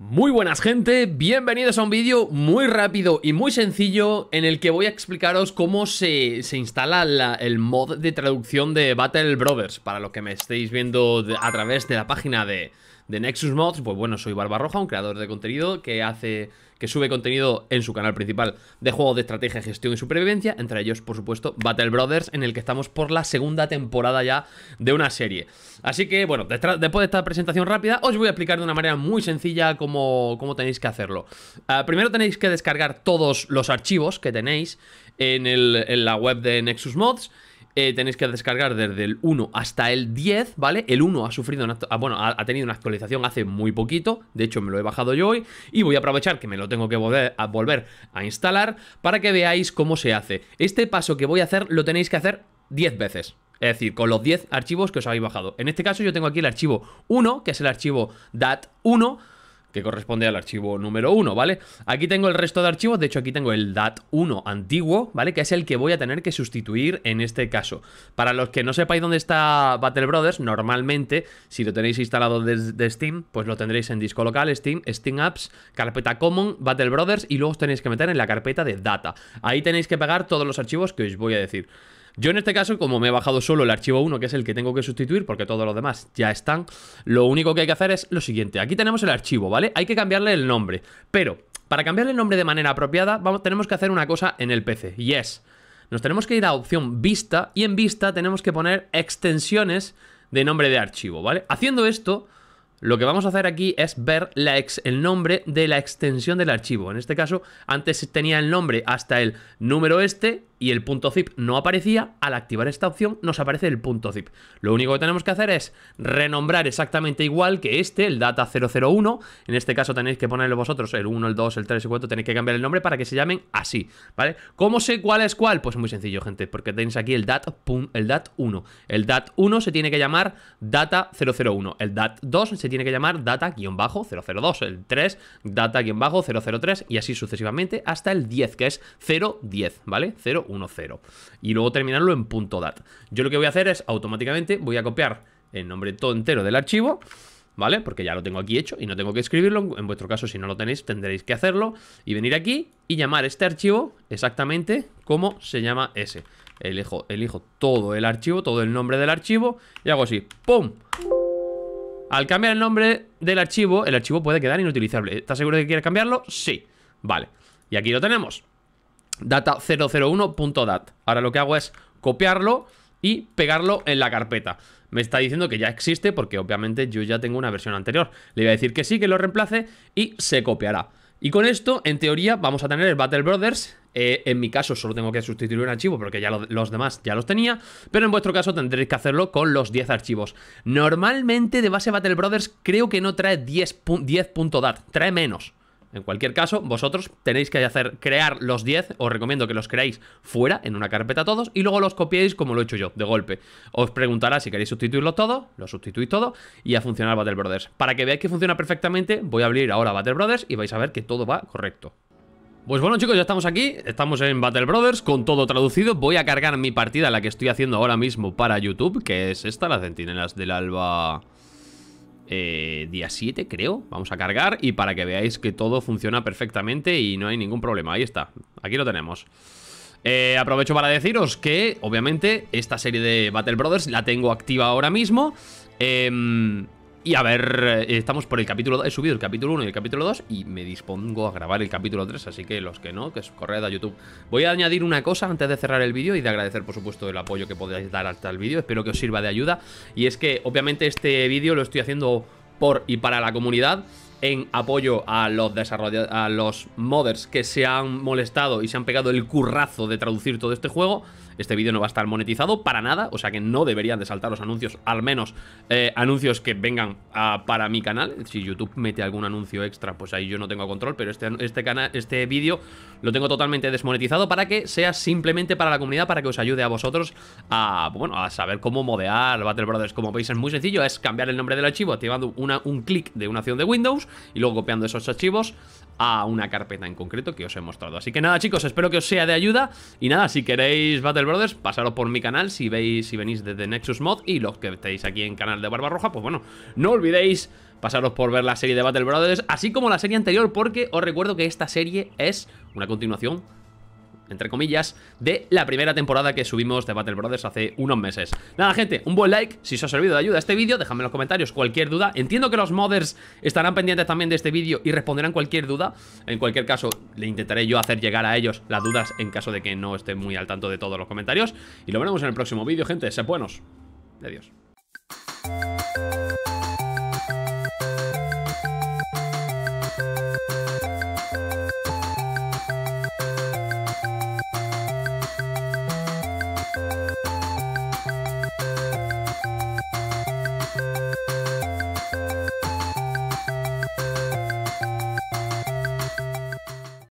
Muy buenas gente, bienvenidos a un vídeo muy rápido y muy sencillo en el que voy a explicaros cómo se, instala el mod de traducción de Battle Brothers para lo que me estéis viendo a través de la página de, de Nexus Mods, pues bueno, soy Barbarroja, un creador de contenido que hace que sube contenido en su canal principal de juegos de estrategia, gestión y supervivencia, entre ellos, por supuesto, Battle Brothers, en el que estamos por la segunda temporada ya de una serie. Así que, bueno, después de esta presentación rápida, os voy a explicar de una manera muy sencilla cómo, tenéis que hacerlo. Ah, primero tenéis que descargar todos los archivos que tenéis en, en la web de Nexus Mods, eh, tenéis que descargar desde el 1 hasta el 10, ¿vale? El 1 ha sufrido una, ah, bueno, ha, tenido una actualización hace muy poquito, de hecho me lo he bajado yo hoy y voy a aprovechar que me lo tengo que volver a, volver a instalar para que veáis cómo se hace. Este paso que voy a hacer lo tenéis que hacer 10 veces, es decir, con los 10 archivos que os habéis bajado. En este caso yo tengo aquí el archivo 1, que es el archivo DAT1, corresponde al archivo número 1, ¿vale? Aquí tengo el resto de archivos, de hecho aquí tengo el DAT1 antiguo, ¿vale? Que es el que voy a tener que sustituir en este caso. Para los que no sepáis dónde está Battle Brothers, normalmente, si lo tenéis instalado desde Steam, pues lo tendréis en disco local, Steam, Steam Apps, carpeta Common, Battle Brothers y luego os tenéis que meter en la carpeta de Data. Ahí tenéis que pegar todos los archivos que os voy a decir. Yo en este caso, como me he bajado solo el archivo 1, que es el que tengo que sustituir, porque todos los demás ya están, lo único que hay que hacer es lo siguiente. Aquí tenemos el archivo, ¿vale? Hay que cambiarle el nombre, pero para cambiarle el nombre de manera apropiada, vamos, tenemos que hacer una cosa en el PC, y es... Nos tenemos que ir a opción vista y en vista tenemos que poner extensiones de nombre de archivo, ¿vale? Haciendo esto, lo que vamos a hacer aquí es ver la el nombre de la extensión del archivo. En este caso, antes tenía el nombre hasta el número este y el punto zip no aparecía, al activar esta opción nos aparece el punto zip. Lo único que tenemos que hacer es renombrar exactamente igual que este, el data 001, en este caso tenéis que ponerlo vosotros el 1, el 2, el 3 y el 4, tenéis que cambiar el nombre para que se llamen así, ¿vale? ¿Cómo sé cuál es cuál? Pues muy sencillo, gente, porque tenéis aquí el dat, el dat 1. El dat 1 se tiene que llamar data 001, el dat 2 se tiene que llamar data-002, el 3 data-003 y así sucesivamente hasta el 10, que es 010, ¿vale? 0 10 Y luego terminarlo en .dat. Yo lo que voy a hacer es, automáticamente, voy a copiar el nombre todo entero del archivo, ¿vale? Porque ya lo tengo aquí hecho y no tengo que escribirlo. En vuestro caso, si no lo tenéis, tendréis que hacerlo y venir aquí y llamar este archivo exactamente como se llama ese. Elijo, elijo todo el archivo, todo el nombre del archivo y hago así, ¡pum! Al cambiar el nombre del archivo, el archivo puede quedar inutilizable. ¿Estás seguro de que quieres cambiarlo? Sí. Vale. Y aquí lo tenemos data 001.dat. Ahora lo que hago es copiarlo y pegarlo en la carpeta. Me está diciendo que ya existe porque obviamente yo ya tengo una versión anterior. Le voy a decir que sí, que lo reemplace y se copiará. Y con esto, en teoría, vamos a tener el Battle Brothers. Eh, en mi caso solo tengo que sustituir un archivo porque ya los demás ya los tenía, pero en vuestro caso tendréis que hacerlo con los 10 archivos. Normalmente de base Battle Brothers creo que no trae 10.dat, trae menos, en cualquier caso, vosotros tenéis que hacer crear los 10, os recomiendo que los creáis fuera, en una carpeta todos, y luego los copiéis como lo he hecho yo, de golpe. Os preguntará si queréis sustituirlo todo, lo sustituís todo, y a funcionar Battle Brothers. Para que veáis que funciona perfectamente, voy a abrir ahora Battle Brothers y vais a ver que todo va correcto. Pues bueno chicos, ya estamos aquí, estamos en Battle Brothers con todo traducido Voy a cargar mi partida, la que estoy haciendo ahora mismo para YouTube Que es esta, las centinelas del alba... Eh, día 7 creo Vamos a cargar y para que veáis que todo funciona perfectamente y no hay ningún problema Ahí está, aquí lo tenemos eh, aprovecho para deciros que, obviamente, esta serie de Battle Brothers la tengo activa ahora mismo. Eh, y a ver, eh, estamos por el capítulo 2, he subido el capítulo 1 y el capítulo 2 y me dispongo a grabar el capítulo 3, así que los que no, que es corred a YouTube. Voy a añadir una cosa antes de cerrar el vídeo y de agradecer por supuesto el apoyo que podéis dar hasta el vídeo, espero que os sirva de ayuda. Y es que obviamente este vídeo lo estoy haciendo por y para la comunidad en apoyo a los desarrolladores, a los modders que se han molestado y se han pegado el currazo de traducir todo este juego. Este vídeo no va a estar monetizado para nada, o sea que no deberían de saltar los anuncios, al menos eh, anuncios que vengan para mi canal. Si YouTube mete algún anuncio extra, pues ahí yo no tengo control, pero este, este, canal, este vídeo lo tengo totalmente desmonetizado para que sea simplemente para la comunidad, para que os ayude a vosotros a, bueno, a saber cómo modear Battle Brothers. Como veis es muy sencillo, es cambiar el nombre del archivo activando un clic de una acción de Windows y luego copiando esos archivos a una carpeta en concreto que os he mostrado. Así que nada chicos, espero que os sea de ayuda y nada, si queréis Battle Brothers, pasaros por mi canal si veis si venís desde Nexus Mod y los que estéis aquí en canal de Roja pues bueno, no olvidéis pasaros por ver la serie de Battle Brothers, así como la serie anterior porque os recuerdo que esta serie es una continuación entre comillas, de la primera temporada que subimos de Battle Brothers hace unos meses. Nada, gente, un buen like, si os ha servido de ayuda este vídeo, déjame en los comentarios cualquier duda. Entiendo que los mothers estarán pendientes también de este vídeo y responderán cualquier duda. En cualquier caso, le intentaré yo hacer llegar a ellos las dudas en caso de que no esté muy al tanto de todos los comentarios. Y lo veremos en el próximo vídeo, gente. Sed buenos. Adiós.